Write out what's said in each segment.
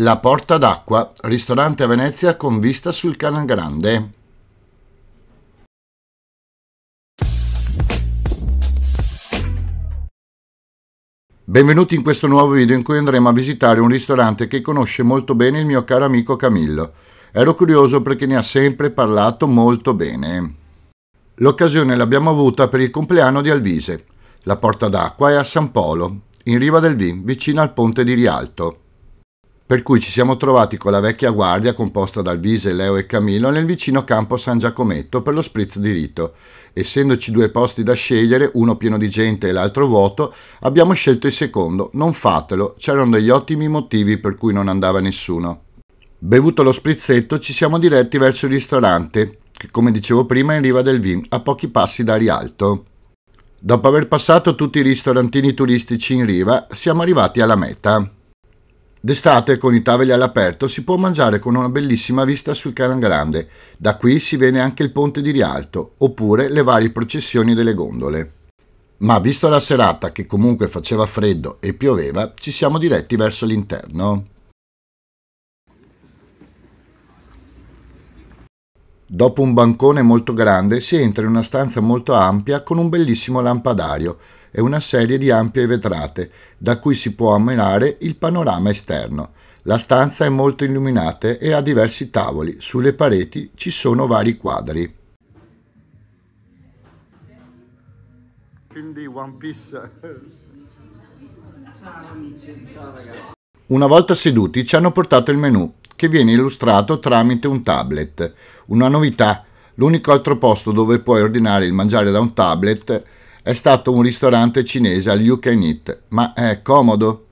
La Porta d'Acqua, ristorante a Venezia con vista sul Canal Grande. Benvenuti in questo nuovo video in cui andremo a visitare un ristorante che conosce molto bene il mio caro amico Camillo. Ero curioso perché ne ha sempre parlato molto bene. L'occasione l'abbiamo avuta per il compleanno di Alvise. La Porta d'Acqua è a San Polo, in riva del Vin, vicino al ponte di Rialto per cui ci siamo trovati con la vecchia guardia composta dal Vise, Leo e Camillo nel vicino campo San Giacometto per lo spritz di Rito. Essendoci due posti da scegliere, uno pieno di gente e l'altro vuoto, abbiamo scelto il secondo. Non fatelo, c'erano degli ottimi motivi per cui non andava nessuno. Bevuto lo sprizzetto, ci siamo diretti verso il ristorante, che come dicevo prima è in riva del Vin, a pochi passi da Rialto. Dopo aver passato tutti i ristorantini turistici in riva, siamo arrivati alla meta. D'estate con i tavoli all'aperto si può mangiare con una bellissima vista sul Calan Grande, da qui si vede anche il ponte di Rialto, oppure le varie processioni delle gondole. Ma visto la serata che comunque faceva freddo e pioveva, ci siamo diretti verso l'interno. Dopo un bancone molto grande si entra in una stanza molto ampia con un bellissimo lampadario e una serie di ampie vetrate, da cui si può ammirare il panorama esterno. La stanza è molto illuminata e ha diversi tavoli, sulle pareti ci sono vari quadri. Quindi One Piece. Una volta seduti ci hanno portato il menù, che viene illustrato tramite un tablet. Una novità, l'unico altro posto dove puoi ordinare il mangiare da un tablet è stato un ristorante cinese al You Can Eat, ma è comodo?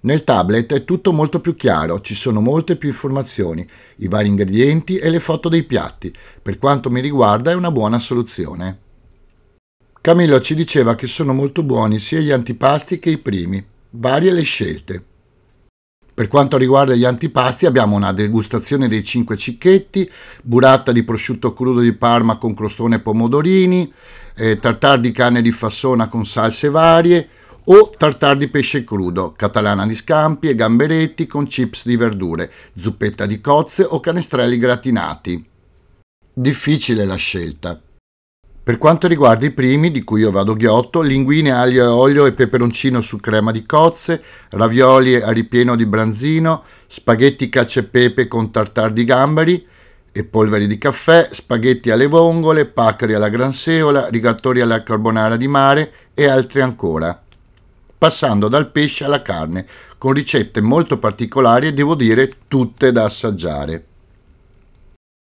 Nel tablet è tutto molto più chiaro, ci sono molte più informazioni, i vari ingredienti e le foto dei piatti. Per quanto mi riguarda è una buona soluzione. Camillo ci diceva che sono molto buoni sia gli antipasti che i primi, varie le scelte. Per quanto riguarda gli antipasti abbiamo una degustazione dei 5 cicchetti, burrata di prosciutto crudo di Parma con crostone e pomodorini, eh, tartar di cane di fassona con salse varie o tartar di pesce crudo, catalana di scampi e gamberetti con chips di verdure, zuppetta di cozze o canestrelli gratinati. Difficile la scelta. Per quanto riguarda i primi, di cui io vado ghiotto, linguine aglio e olio e peperoncino su crema di cozze, ravioli a ripieno di branzino, spaghetti cacio e pepe con tartar di gamberi, e polvere di caffè, spaghetti alle vongole, paccheri alla gran seola, rigattori alla carbonara di mare e altri ancora, passando dal pesce alla carne, con ricette molto particolari e devo dire tutte da assaggiare.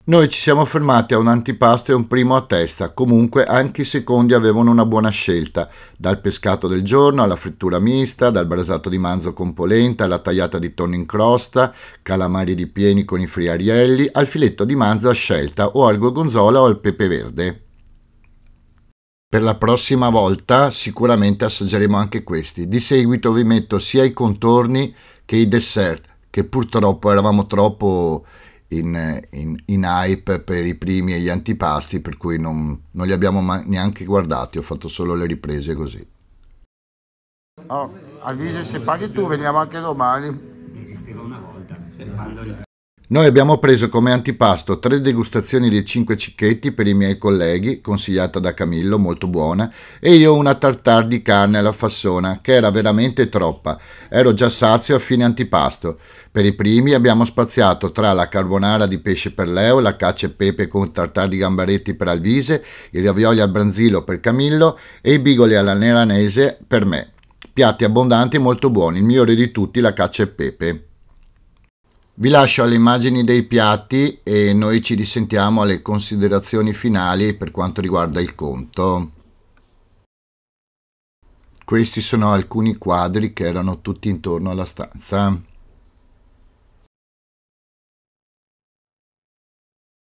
Noi ci siamo fermati a un antipasto e un primo a testa, comunque anche i secondi avevano una buona scelta, dal pescato del giorno alla frittura mista, dal brasato di manzo con polenta alla tagliata di tonno in crosta, calamari ripieni con i friarielli, al filetto di manzo a scelta o al gorgonzola o al pepe verde. Per la prossima volta sicuramente assaggeremo anche questi. Di seguito vi metto sia i contorni che i dessert, che purtroppo eravamo troppo in, in, in, hype per i primi e gli antipasti, per cui non, non li abbiamo ma- neanche guardati, ho fatto solo le riprese così. Oh, avviso se paghi tu veniamo anche domani. Esisteva una volta, cioè, quando noi abbiamo preso come antipasto tre degustazioni di 5 cicchetti per i miei colleghi, consigliata da Camillo, molto buona, e io una tartar di carne alla fassona, che era veramente troppa. Ero già sazio a fine antipasto. Per i primi abbiamo spaziato tra la carbonara di pesce per Leo, la caccia e pepe con tartar di gambaretti per Alvise, i ravioli al branzilo per Camillo e i bigoli alla neranese per me. Piatti abbondanti e molto buoni, il migliore di tutti la caccia e pepe. Vi lascio alle immagini dei piatti e noi ci risentiamo alle considerazioni finali per quanto riguarda il conto. Questi sono alcuni quadri che erano tutti intorno alla stanza.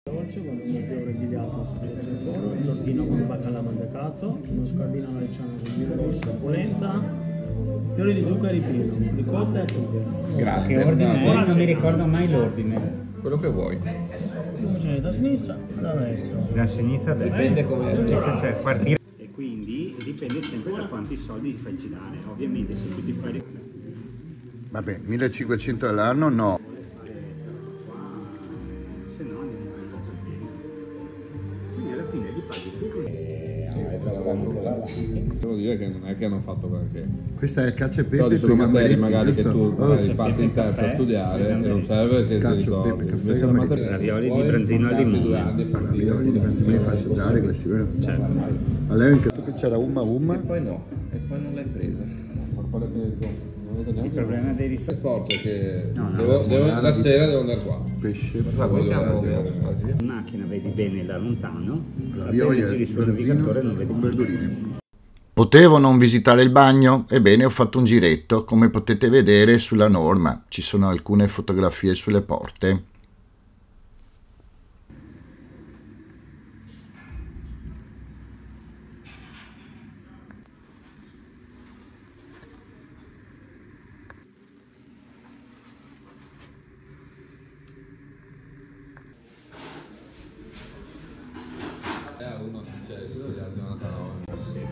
Dolce, quando abbiamo reghigliato successo il pollo, il con baccalà mandecato, uno scardino americano con il rosso, polenta, Fiori di zucca ripieno, ricotta e tutte. Grazie. Che ordine? Ora non mi ricordo mai l'ordine. Quello che vuoi. Cioè, da sinistra da destra. Da sinistra alla destra. Dipende come... Cioè, partire... E quindi dipende sempre da quanti soldi ti fai girare. Ovviamente se tu ti fai... Vabbè, 1500 all'anno no. Se no, andiamo non è Quindi alla fine li paghi più Devo dire che non è che hanno fatto qualche. Questa è caccia e pepe. Però ci sono materie magari giusto? che tu oh, allora, cioè, parti in terza a studiare e non serve che caccia, ti ricordi. Pepe, caffè, amato... Ravioli di branzino al limone. Ravioli di branzino li fa assaggiare questi, vero? Certo. A anche tu che c'era umma umma. E poi no, e poi non l'hai presa. Ma quale che il problema dei ristoranti. Sforzo che no, no, devo, devo, la di... sera devo andare qua. Pesce, cosa guardiamo? In macchina vedi bene da lontano, la viola, giri sul navigatore non vedi verdurini. Potevo non visitare il bagno? Ebbene, ho fatto un giretto, come potete vedere sulla norma. Ci sono alcune fotografie sulle porte. Jonathan Owens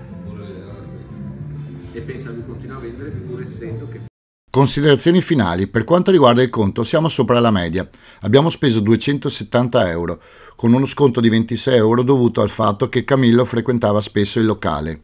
e pensa lui continua a vendere pur essendo che Considerazioni finali. Per quanto riguarda il conto, siamo sopra la media. Abbiamo speso 270 euro, con uno sconto di 26 euro dovuto al fatto che Camillo frequentava spesso il locale.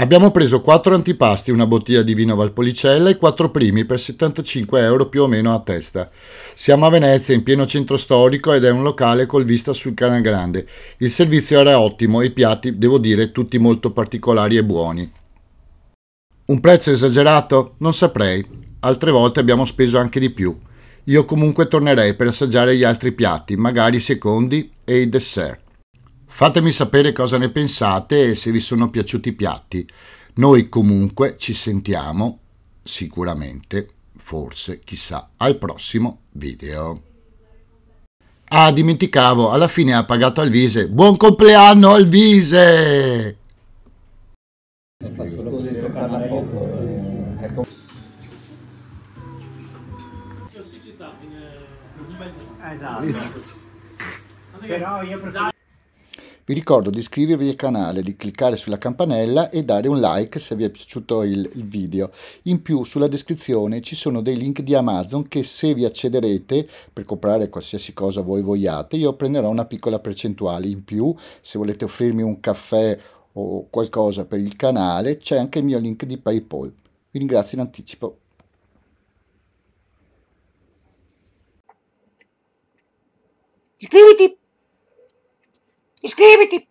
Abbiamo preso 4 antipasti, una bottiglia di vino Valpolicella e 4 primi per 75 euro più o meno a testa. Siamo a Venezia, in pieno centro storico ed è un locale col vista sul Canal Grande. Il servizio era ottimo e i piatti, devo dire, tutti molto particolari e buoni. Un prezzo esagerato? Non saprei. Altre volte abbiamo speso anche di più. Io comunque tornerei per assaggiare gli altri piatti, magari i secondi e i dessert. Fatemi sapere cosa ne pensate e se vi sono piaciuti i piatti. Noi comunque ci sentiamo sicuramente, forse, chissà, al prossimo video. Ah, dimenticavo, alla fine ha pagato Alvise. Buon compleanno Alvise! Fa solo così sopra la foto. Tossicità, fine... Esatto. Però io preferisco... Vi ricordo di iscrivervi al canale, di cliccare sulla campanella e dare un like se vi è piaciuto il, il video. In più sulla descrizione ci sono dei link di Amazon che se vi accederete per comprare qualsiasi cosa voi vogliate io prenderò una piccola percentuale in più. Se volete offrirmi un caffè o qualcosa per il canale c'è anche il mio link di Paypal. Vi ringrazio in anticipo. Iscriviti! Iscriviti!